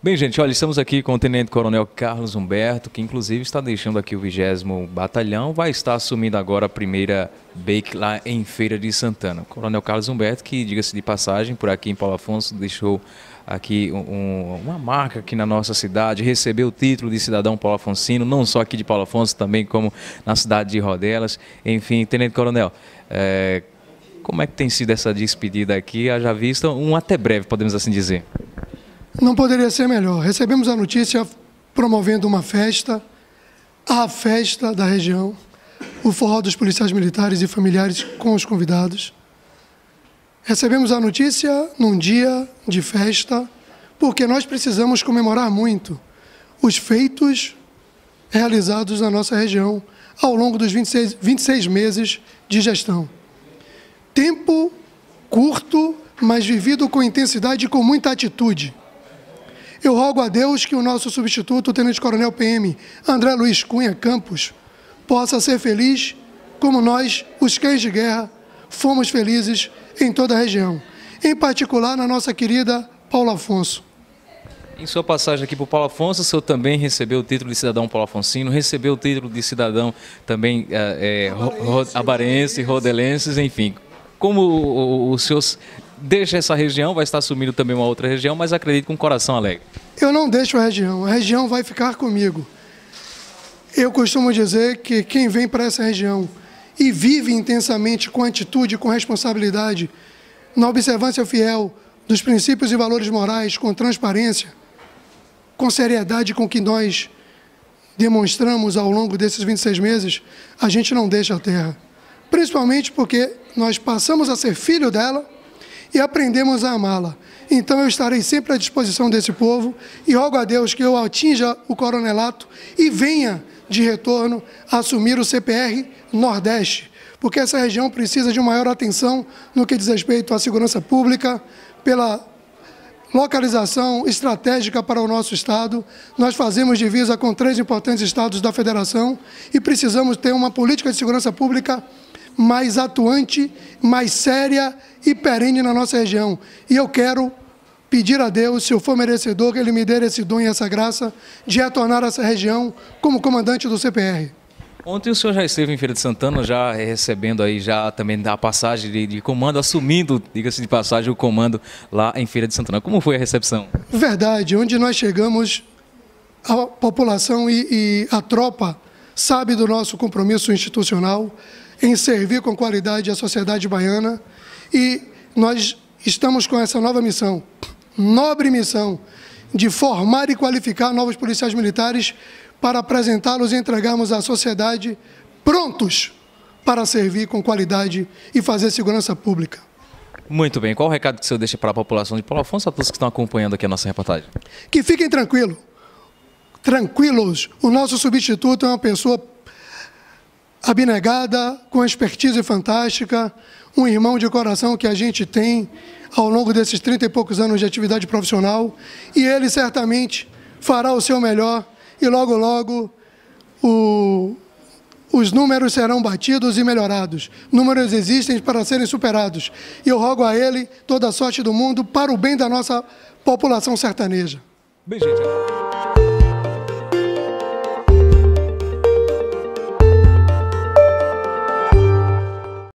Bem, gente, olha, estamos aqui com o Tenente Coronel Carlos Humberto, que inclusive está deixando aqui o 20 Batalhão, vai estar assumindo agora a primeira Bake lá em Feira de Santana. Coronel Carlos Humberto, que, diga-se de passagem, por aqui em Paulo Afonso, deixou aqui um, uma marca aqui na nossa cidade, recebeu o título de cidadão Paulo Afoncino, não só aqui de Paulo Afonso, também como na cidade de Rodelas. Enfim, Tenente Coronel, é, como é que tem sido essa despedida aqui, haja vista um até breve, podemos assim dizer? Não poderia ser melhor. Recebemos a notícia promovendo uma festa, a festa da região, o forró dos policiais militares e familiares com os convidados. Recebemos a notícia num dia de festa, porque nós precisamos comemorar muito os feitos realizados na nossa região ao longo dos 26, 26 meses de gestão. Tempo curto, mas vivido com intensidade e com muita atitude. Eu rogo a Deus que o nosso substituto, o tenente-coronel PM André Luiz Cunha Campos, possa ser feliz como nós, os cães de guerra, fomos felizes em toda a região, em particular na nossa querida Paulo Afonso. Em sua passagem aqui o Paulo Afonso, o senhor também recebeu o título de cidadão Paulo Afonsino, recebeu o título de cidadão também é, eh, abarense, eh, ro, abarense né? rodelenses, enfim. Como o, o, o senhor deixa essa região, vai estar assumindo também uma outra região, mas acredito com um coração alegre. Eu não deixo a região, a região vai ficar comigo. Eu costumo dizer que quem vem para essa região e vive intensamente com atitude, com responsabilidade, na observância fiel dos princípios e valores morais, com transparência, com seriedade com que nós demonstramos ao longo desses 26 meses, a gente não deixa a terra. Principalmente porque nós passamos a ser filho dela e aprendemos a amá-la. Então eu estarei sempre à disposição desse povo e rogo a Deus que eu atinja o coronelato e venha de retorno assumir o CPR Nordeste, porque essa região precisa de maior atenção no que diz respeito à segurança pública, pela localização estratégica para o nosso Estado. Nós fazemos divisa com três importantes estados da Federação e precisamos ter uma política de segurança pública mais atuante, mais séria e perene na nossa região. E eu quero pedir a Deus, se eu for merecedor, que Ele me dê esse dom e essa graça de retornar essa região como comandante do CPR. Ontem o senhor já esteve em Feira de Santana, já recebendo aí já também a passagem de, de comando, assumindo, diga-se de passagem, o comando lá em Feira de Santana. Como foi a recepção? Verdade, onde nós chegamos, a população e, e a tropa sabe do nosso compromisso institucional em servir com qualidade a sociedade baiana e nós estamos com essa nova missão, nobre missão, de formar e qualificar novos policiais militares para apresentá-los e entregarmos à sociedade prontos para servir com qualidade e fazer segurança pública. Muito bem. Qual o recado que o senhor deixa para a população de Paulo Afonso, a todos que estão acompanhando aqui a nossa reportagem? Que fiquem tranquilos tranquilos. O nosso substituto é uma pessoa abnegada, com expertise fantástica, um irmão de coração que a gente tem ao longo desses 30 e poucos anos de atividade profissional, e ele certamente fará o seu melhor e logo, logo o, os números serão batidos e melhorados. Números existem para serem superados. E eu rogo a ele toda a sorte do mundo para o bem da nossa população sertaneja. Bem, gente.